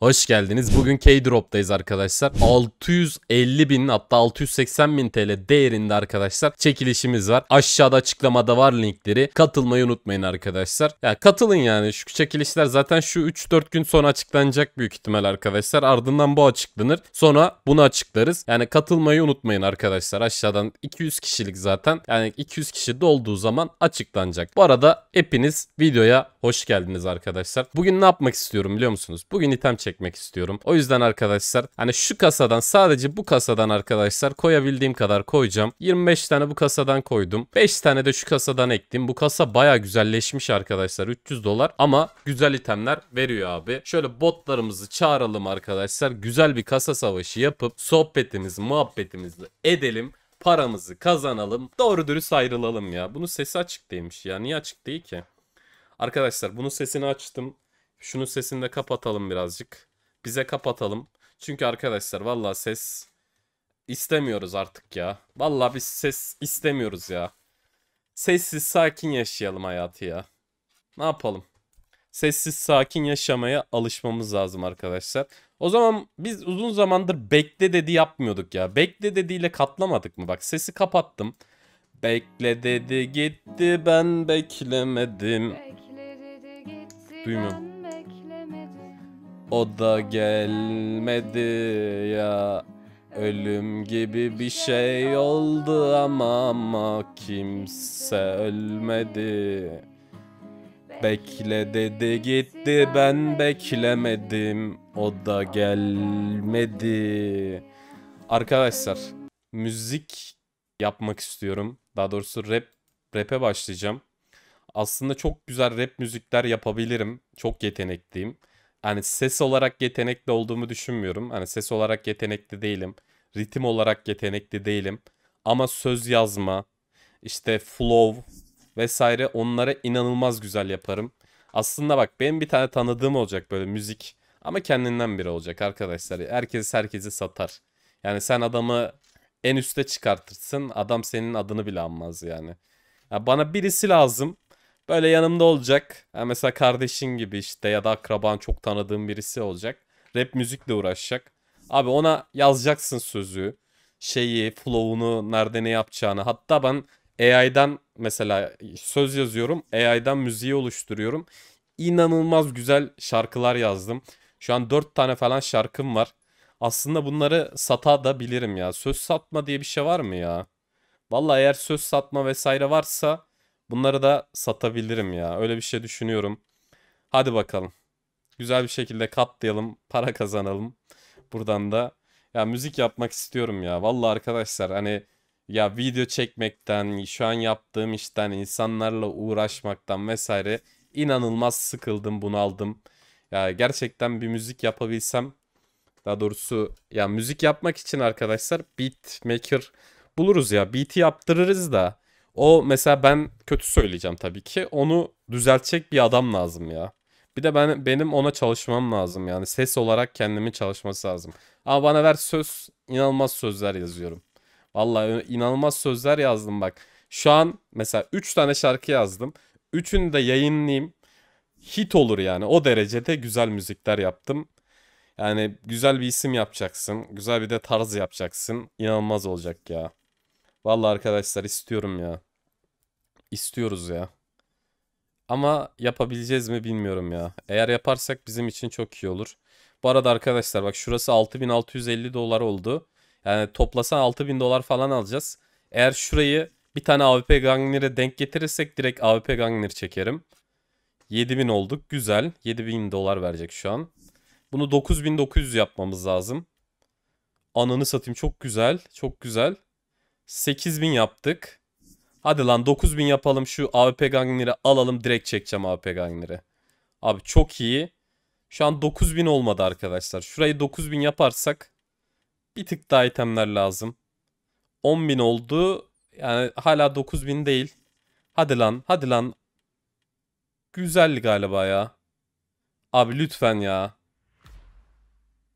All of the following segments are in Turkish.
Hoş geldiniz. Bugün K-Drop'tayız arkadaşlar. 650 bin hatta 680 bin TL değerinde arkadaşlar çekilişimiz var. Aşağıda açıklamada var linkleri. Katılmayı unutmayın arkadaşlar. Ya katılın yani. Şu çekilişler zaten şu 3-4 gün sonra açıklanacak büyük ihtimal arkadaşlar. Ardından bu açıklanır. Sonra bunu açıklarız. Yani katılmayı unutmayın arkadaşlar. Aşağıdan 200 kişilik zaten. Yani 200 kişi dolduğu zaman açıklanacak. Bu arada hepiniz videoya hoş geldiniz arkadaşlar. Bugün ne yapmak istiyorum biliyor musunuz? Bugün item çekmek istiyorum. O yüzden arkadaşlar hani şu kasadan sadece bu kasadan arkadaşlar koyabildiğim kadar koyacağım. 25 tane bu kasadan koydum. 5 tane de şu kasadan ektim. Bu kasa baya güzelleşmiş arkadaşlar. 300 dolar ama güzel itemler veriyor abi. Şöyle botlarımızı çağıralım arkadaşlar. Güzel bir kasa savaşı yapıp sohbetimizi muhabbetimizi edelim paramızı kazanalım. Doğru dürüst ayrılalım ya. Bunun sesi açık değilmiş ya. Niye açık değil ki? Arkadaşlar bunun sesini açtım. Şunun sesini de kapatalım birazcık. Bize kapatalım. Çünkü arkadaşlar valla ses istemiyoruz artık ya. Valla biz ses istemiyoruz ya. Sessiz sakin yaşayalım hayatı ya. Ne yapalım? Sessiz sakin yaşamaya alışmamız lazım arkadaşlar. O zaman biz uzun zamandır bekle dedi yapmıyorduk ya. Bekle dediyle katlamadık mı? Bak sesi kapattım. Bekle dedi gitti ben beklemedim. Bekle dedi gitti Duymuyorum. O da gelmedi ya Ölüm gibi bir şey oldu ama ama kimse ölmedi Bekle dedi gitti ben beklemedim O da gelmedi Arkadaşlar müzik yapmak istiyorum Daha doğrusu rap rap'e başlayacağım Aslında çok güzel rap müzikler yapabilirim Çok yetenekliyim hani ses olarak yetenekli olduğumu düşünmüyorum. Hani ses olarak yetenekli değilim. Ritim olarak yetenekli değilim. Ama söz yazma, işte flow vesaire onlara inanılmaz güzel yaparım. Aslında bak benim bir tane tanıdığım olacak böyle müzik ama kendinden biri olacak arkadaşlar. Herkes herkesi satar. Yani sen adamı en üste çıkartırsın adam senin adını bile anmaz yani. Ya bana birisi lazım Böyle yanımda olacak. Yani mesela kardeşin gibi işte ya da akraban çok tanıdığım birisi olacak. Rap müzikle uğraşacak. Abi ona yazacaksın sözü, şeyi, flow'unu, nerede ne yapacağını. Hatta ben AI'dan mesela söz yazıyorum. AI'dan müziği oluşturuyorum. İnanılmaz güzel şarkılar yazdım. Şu an 4 tane falan şarkım var. Aslında bunları sata da bilirim ya. Söz satma diye bir şey var mı ya? Valla eğer söz satma vesaire varsa Bunları da satabilirim ya. Öyle bir şey düşünüyorum. Hadi bakalım. Güzel bir şekilde katlayalım. Para kazanalım. Buradan da. Ya müzik yapmak istiyorum ya. Vallahi arkadaşlar hani ya video çekmekten, şu an yaptığım işten, insanlarla uğraşmaktan vesaire inanılmaz sıkıldım, bunaldım. Ya gerçekten bir müzik yapabilsem daha doğrusu ya müzik yapmak için arkadaşlar beat maker buluruz ya. Beat'i yaptırırız da o mesela ben kötü söyleyeceğim tabii ki. Onu düzeltecek bir adam lazım ya. Bir de ben benim ona çalışmam lazım yani ses olarak kendimi çalışması lazım. Ama bana ver söz inanılmaz sözler yazıyorum. Vallahi inanılmaz sözler yazdım bak. Şu an mesela 3 tane şarkı yazdım. Üçünü de yayınlayayım. Hit olur yani. O derecede güzel müzikler yaptım. Yani güzel bir isim yapacaksın. Güzel bir de tarz yapacaksın. İnanılmaz olacak ya. Vallahi arkadaşlar istiyorum ya. İstiyoruz ya. Ama yapabileceğiz mi bilmiyorum ya. Eğer yaparsak bizim için çok iyi olur. Bu arada arkadaşlar bak şurası 6650 dolar oldu. Yani toplasan 6000 dolar falan alacağız. Eğer şurayı bir tane AWP Gangner'e denk getirirsek direkt AWP Gangner çekerim. 7000 olduk. Güzel. 7000 dolar verecek şu an. Bunu 9900 yapmamız lazım. Ananı satayım. Çok güzel. Çok güzel. 8000 yaptık. Hadi lan 9000 yapalım şu AWP gangleri alalım direkt çekeceğim AWP gangleri. Abi çok iyi. Şu an 9000 olmadı arkadaşlar. Şurayı 9000 yaparsak bir tık daha itemler lazım. 10.000 oldu. Yani hala 9000 değil. Hadi lan hadi lan. Güzel galiba ya. Abi lütfen ya.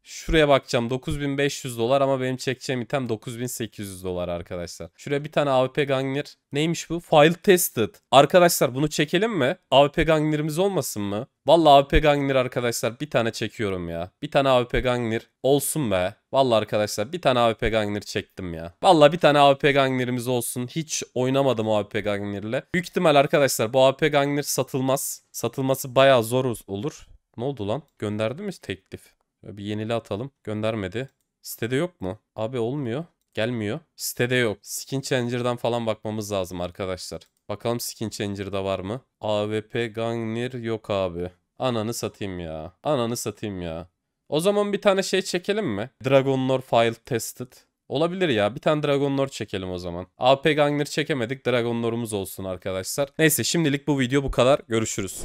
Şuraya bakacağım 9500 dolar ama benim çekeceğim item 9800 dolar arkadaşlar. Şuraya bir tane AWP Gangner. Neymiş bu? File tested. Arkadaşlar bunu çekelim mi? AWP Gangner'imiz olmasın mı? Valla AWP Gangner arkadaşlar bir tane çekiyorum ya. Bir tane AWP Gangner olsun be. Valla arkadaşlar bir tane AWP Gangner çektim ya. Valla bir tane AWP Gangner'imiz olsun. Hiç oynamadım AWP Gangner'le. Büyük ihtimal arkadaşlar bu AWP Gangner satılmaz. Satılması baya zor olur. Ne oldu lan? Gönderdi mi teklif? Bir yenili atalım. Göndermedi. Sitede yok mu? Abi olmuyor. Gelmiyor. Sitede yok. Skin Changer'dan falan bakmamız lazım arkadaşlar. Bakalım Skin Changer'da var mı? AWP Gangnir yok abi. Ananı satayım ya. Ananı satayım ya. O zaman bir tane şey çekelim mi? Dragon Lore File Tested. Olabilir ya. Bir tane Dragon Lord çekelim o zaman. AP Gangner çekemedik. Dragon Lord'umuz olsun arkadaşlar. Neyse şimdilik bu video bu kadar. Görüşürüz.